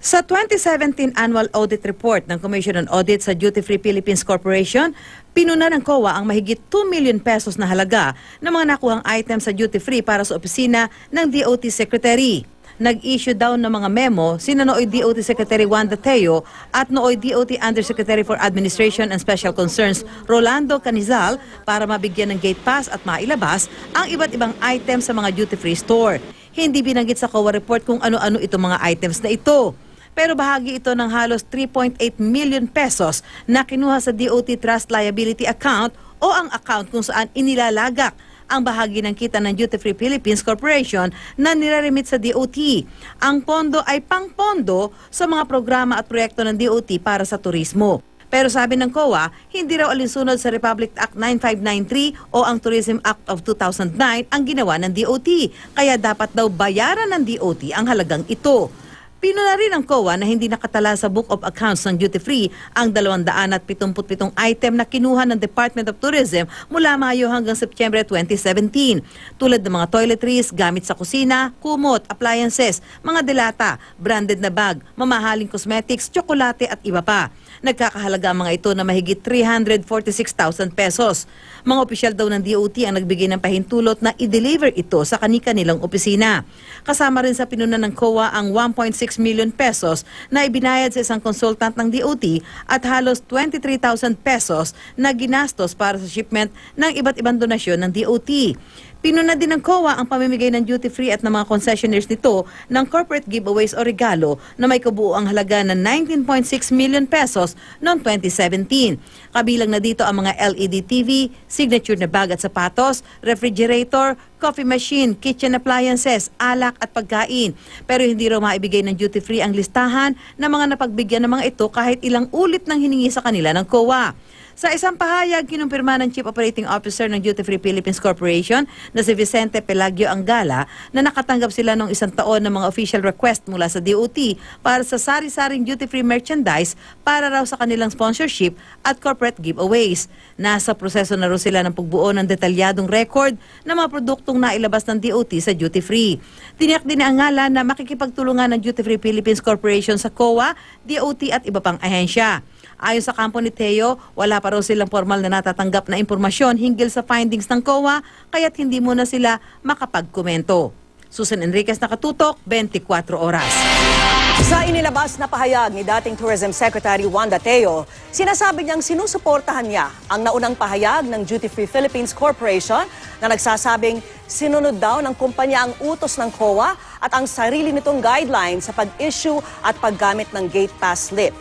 Sa 2017 Annual Audit Report ng Commission on Audit sa Duty Free Philippines Corporation, pinuna ng COA ang mahigit 2 million pesos na halaga ng mga nakuhang item sa duty free para sa opisina ng DOT Secretary. Nag-issue daw ng mga memo si Nooy DOT Secretary Juan Dateo at Nooy DOT Undersecretary for Administration and Special Concerns Rolando Canizal para mabigyan ng gate pass at mailabas ang iba't ibang items sa mga duty-free store. Hindi binanggit sa COA report kung ano-ano itong mga items na ito pero bahagi ito ng halos 3.8 million pesos na kinuha sa DOT Trust Liability Account o ang account kung saan inilalagak ang bahagi ng kita ng Duty Free Philippines Corporation na nireremit sa DOT. Ang pondo ay pangpondo sa mga programa at proyekto ng DOT para sa turismo. Pero sabi ng COA, hindi raw alinsunod sa Republic Act 9593 o ang Tourism Act of 2009 ang ginawa ng DOT. Kaya dapat daw bayaran ng DOT ang halagang ito. Pinuna rin ng COA na hindi nakatala sa Book of Accounts ng Duty Free ang 277 item na kinuha ng Department of Tourism mula Mayo hanggang September 2017. Tulad ng mga toiletries, gamit sa kusina, kumot, appliances, mga delata, branded na bag, mamahaling cosmetics, tsokolate at iba pa. Nagkakahalaga ang mga ito na mahigit 346,000 pesos. Mga opisyal daw ng DOT ang nagbigay ng pahintulot na i-deliver ito sa kanika nilang opisina. Kasama rin sa pinuna ng COA ang 1.6 million pesos na ibinayad sa isang consultant ng DOT at halos 23,000 pesos na ginastos para sa shipment ng iba't ibang donasyon ng DOT. Pinuna din ng COA ang pamimigay ng duty-free at ng mga concessionaires nito ng corporate giveaways o regalo na may kabuuang halaga ng 19.6 million pesos noong 2017. Kabilang na dito ang mga LED TV, signature na bag at sapatos, refrigerator, coffee machine, kitchen appliances, alak at pagkain. Pero hindi raw maibigay ng duty-free ang listahan ng mga napagbigyan ng mga ito kahit ilang ulit nang hiningi sa kanila ng COA. Sa isang pahayag, kinumpirma ng Chief Operating Officer ng Duty Free Philippines Corporation na si Vicente Pelagio Angala na nakatanggap sila ng isang taon ng mga official request mula sa DOT para sa sari-saring duty-free merchandise para raw sa kanilang sponsorship at corporate giveaways. Nasa proseso na rin sila ng pagbuo ng detalyadong record ng mga produktong nailabas ng DOT sa duty-free. Tiniyak din ni Angala na makikipagtulungan ng Duty Free Philippines Corporation sa COA, DOT at iba pang ahensya. Ayon sa kampo ni Teo, wala pa raw silang formal na natatanggap na impormasyon hinggil sa findings ng COA kaya't hindi muna sila makapagkomento. Susan Enriquez nakatutok 24 oras. Sa inilabas na pahayag ni dating Tourism Secretary Wanda Teo, sinasabi niyang sinusuportahan niya ang naunang pahayag ng Duty Free Philippines Corporation na nagsasabing sinunod daw ng kumpanya ang utos ng COA at ang sarili nitong guidelines sa pag-issue at paggamit ng gate pass slip.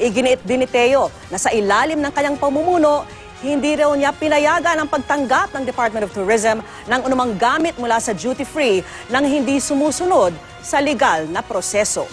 Iginiit din ni Teo na sa ilalim ng kanyang pamumuno, hindi raw niya pinayagan ang pagtanggap ng Department of Tourism ng anumang gamit mula sa duty-free nang hindi sumusunod sa legal na proseso.